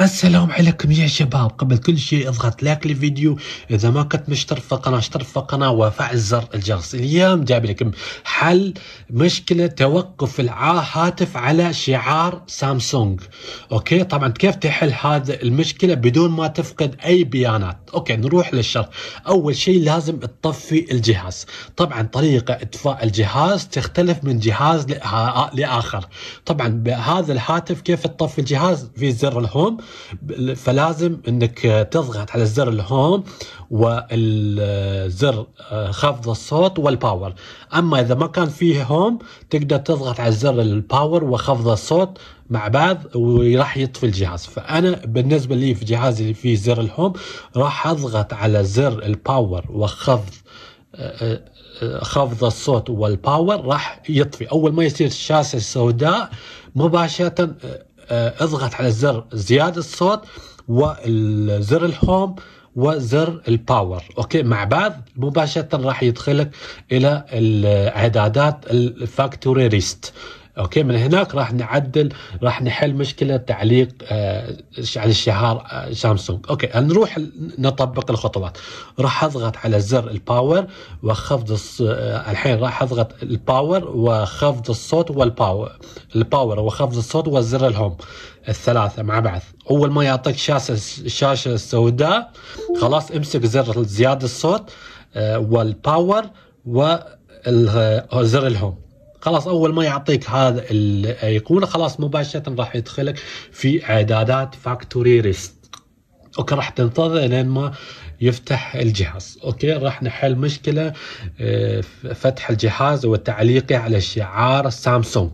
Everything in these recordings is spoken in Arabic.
السلام عليكم يا شباب قبل كل شيء اضغط لايك للفيديو اذا ما كنت مشترك في القناه اشترك في القناه وفعل زر الجرس اليوم جايب لكم حل مشكله توقف الهاتف على شعار سامسونج اوكي طبعا كيف تحل هذا المشكله بدون ما تفقد اي بيانات اوكي نروح للشرح اول شيء لازم تطفي الجهاز طبعا طريقه اطفاء الجهاز تختلف من جهاز لاخر طبعا بهذا الهاتف كيف تطفي الجهاز في زر الهوم فلازم انك تضغط على الزر الهوم والزر آه، خفض الصوت والباور اما اذا ما كان فيه هوم تقدر تضغط على الزر الباور وخفض الصوت مع بعض وراح يطفي الجهاز فانا بالنسبه لي في جهازي اللي فيه زر الهوم راح اضغط على زر الباور وخفض آه، آه، خفض الصوت والباور راح يطفي اول ما يصير الشاشه السوداء مباشره آه، اضغط على زر زياده الصوت وزر الهوم وزر الباور اوكي مع بعض مباشره راح يدخلك الى الاعدادات الفاكتوري ريست اوكي من هناك راح نعدل راح نحل مشكله تعليق آه على الشهار آه سامسونج اوكي نروح نطبق الخطوات راح اضغط على زر الباور وخفض آه الحين راح اضغط الباور وخفض الصوت والباور الباور وخفض الصوت والزر الهوم الثلاثه مع بعض اول ما يعطيك شاشه الشاشه السوداء خلاص امسك زر زياده الصوت والباور وزر الهوم خلاص اول ما يعطيك هذا الايقونه خلاص مباشره راح يدخلك في اعدادات فاكتوري ريست اوكي راح تنتظر لين ما يفتح الجهاز اوكي راح نحل مشكله آه، فتح الجهاز وتعليقه على شعار سامسونج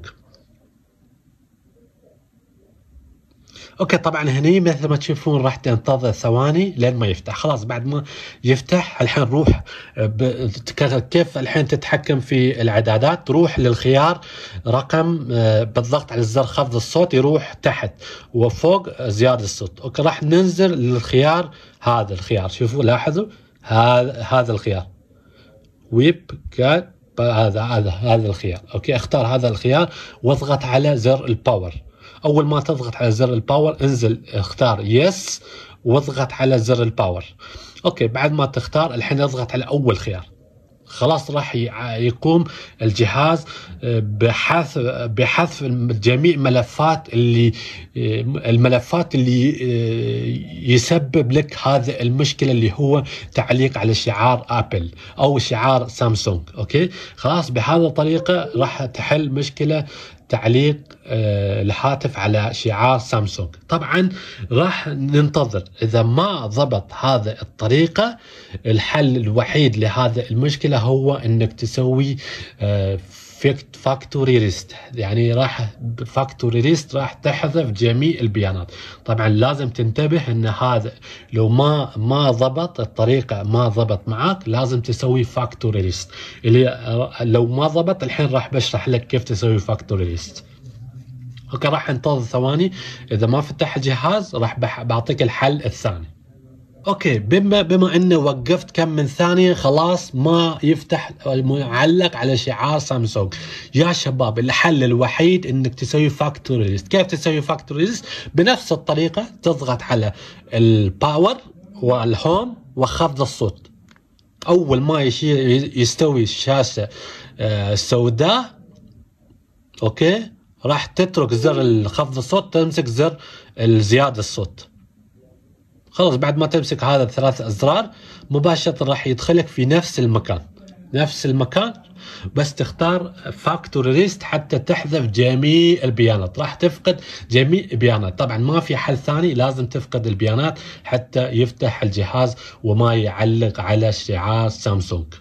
اوكي طبعا هني مثل ما تشوفون راح تنتظر ثواني لين ما يفتح خلاص بعد ما يفتح الحين روح آه، كيف الحين تتحكم في الاعدادات تروح للخيار رقم آه، بالضغط على الزر خفض الصوت يروح تحت وفوق زياده الصوت اوكي راح ننزل للخيار هذا الخيار شوفوا لاحظوا هذا هذا الخيار ويب كات هذا هذا هذا الخيار اوكي اختار هذا الخيار واضغط على زر الباور اول ما تضغط على زر الباور انزل اختار يس واضغط على زر الباور اوكي بعد ما تختار الحين اضغط على اول خيار خلاص راح يقوم الجهاز آه، بحذف بحذف جميع ملفات اللي آه، الملفات اللي آه، يسبب لك هذا المشكله اللي هو تعليق على شعار ابل او شعار سامسونج اوكي خلاص بهذه الطريقه راح تحل مشكله تعليق آه، الهاتف على شعار سامسونج طبعا راح ننتظر إذا ما ضبط هذا الطريقة الحل الوحيد لهذا المشكلة هو أنك تسوي آه، فاكتوري ريست يعني راح فاكتوري ريست راح تحذف جميع البيانات طبعا لازم تنتبه ان هذا لو ما ما ضبط الطريقه ما ضبط معك لازم تسوي فاكتوري ريست اللي لو ما ضبط الحين راح بشرح لك كيف تسوي فاكتوري ريست اوكي راح انتظر ثواني اذا ما فتح الجهاز راح بعطيك الحل الثاني اوكي بما بما انه وقفت كم من ثانيه خلاص ما يفتح معلق على شعار سامسونج يا شباب الحل الوحيد انك تسوي فاكتوري ليست كيف تسوي فاكتوري ليست بنفس الطريقه تضغط على الباور والهوم وخفض الصوت اول ما يستوي الشاشه آه، السوداء اوكي راح تترك زر خفض الصوت تمسك زر زياده الصوت خلاص بعد ما تمسك هذا الثلاث ازرار مباشره راح يدخلك في نفس المكان نفس المكان بس تختار فاكتوري ريست حتى تحذف جميع البيانات راح تفقد جميع البيانات طبعا ما في حل ثاني لازم تفقد البيانات حتى يفتح الجهاز وما يعلق على شعار سامسونج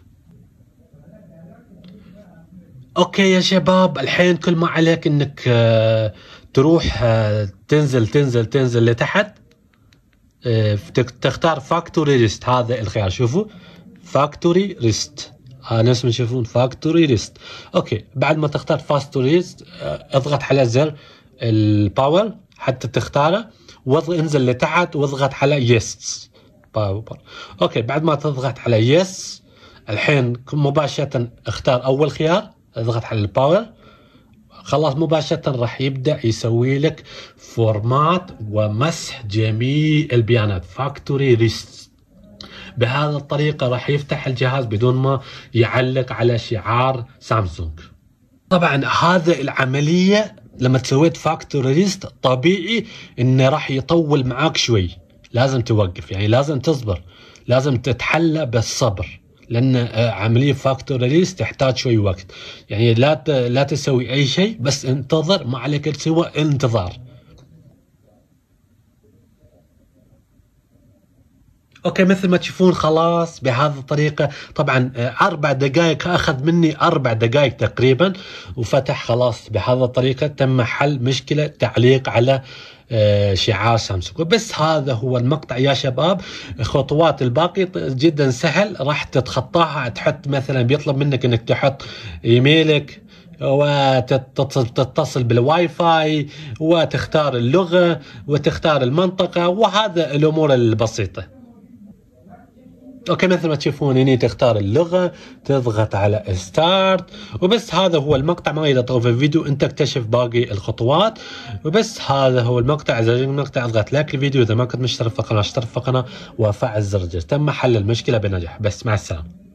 اوكي يا شباب الحين كل ما عليك انك آه، تروح آه، تنزل تنزل تنزل لتحت آه، تختار فاكتوري ريست هذا الخيار شوفوا فاكتوري ريست ها نفس ما تشوفون فاكتوري ريست اوكي بعد ما تختار فاكتوري آه، ريست اضغط على زر الباور حتى تختاره انزل لتحت واضغط على يس باور اوكي بعد ما تضغط على يس الحين مباشره اختار اول خيار اضغط على الباور خلاص مباشره راح يبدا يسوي لك فورمات ومسح جميع البيانات فاكتوري ريست بهذه الطريقه راح يفتح الجهاز بدون ما يعلق على شعار سامسونج طبعا هذا العمليه لما تسويت فاكتوري ريست طبيعي انه راح يطول معاك شوي لازم توقف يعني لازم تصبر لازم تتحلى بالصبر لان آه، عمليه فاكتور ريليس تحتاج شوي وقت يعني لا لا تسوي اي شيء بس انتظر ما عليك تسوى انتظار اوكي مثل ما تشوفون خلاص بهذه الطريقه طبعا آه، اربع دقائق اخذ مني اربع دقائق تقريبا وفتح خلاص بهذه الطريقه تم حل مشكله تعليق على آه، شعار سامسونج بس هذا هو المقطع يا شباب خطوات الباقي جدا سهل راح تتخطاها تحط مثلا بيطلب منك انك تحط ايميلك وتتصل بالواي فاي وتختار اللغه وتختار المنطقه وهذا الامور البسيطه اوكي مثل ما تشوفون هنا تختار اللغه تضغط على ستارت وبس هذا هو المقطع ما اذا طوف الفيديو انت اكتشف باقي الخطوات وبس هذا هو المقطع اذا عجبك المقطع اضغط لايك الفيديو اذا ما كنت مشترك في القناه اشترك في القناه وفعل زر الجرس تم حل المشكله بنجاح بس مع السلامه